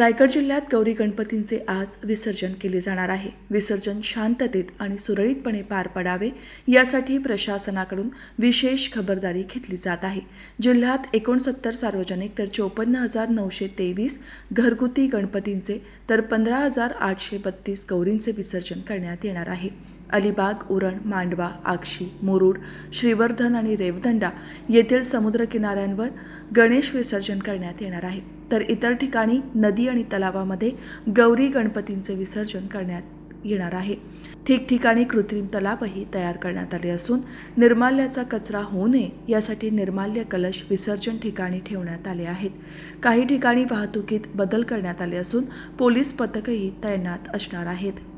रायगड जिल्ह्यात गौरी गणपतींचे आज विसर्जन केले जाणार आहे विसर्जन शांततेत आणि सुरळीतपणे पार पडावे यासाठी प्रशासनाकडून विशेष खबरदारी घेतली जात आहे जिल्ह्यात एकोणसत्तर सार्वजनिक तर चोपन्न हजार नऊशे तेवीस घरगुती गणपतींचे तर पंधरा हजार आठशे बत्तीस गौरींचे विसर्जन करण्यात येणार आहे अलिबाग उरण मांडवा आक्षी मुरुड श्रीवर्धन आणि रेवदंडा येथील समुद्रकिनाऱ्यांवर गणेश विसर्जन करण्यात येणार आहे तर इतर ठिकाणी नदी आणि तलावामध्ये गौरी गणपतींचे विसर्जन करण्यात येणार आहे ठिकठिकाणी कृत्रिम तलावही तयार करण्यात आले असून निर्माल्याचा कचरा होऊ नये यासाठी निर्माल्य कलश विसर्जन ठिकाणी ठेवण्यात आले आहेत काही ठिकाणी वाहतुकीत बदल करण्यात आले असून पोलीस पथकही तैनात असणार आहेत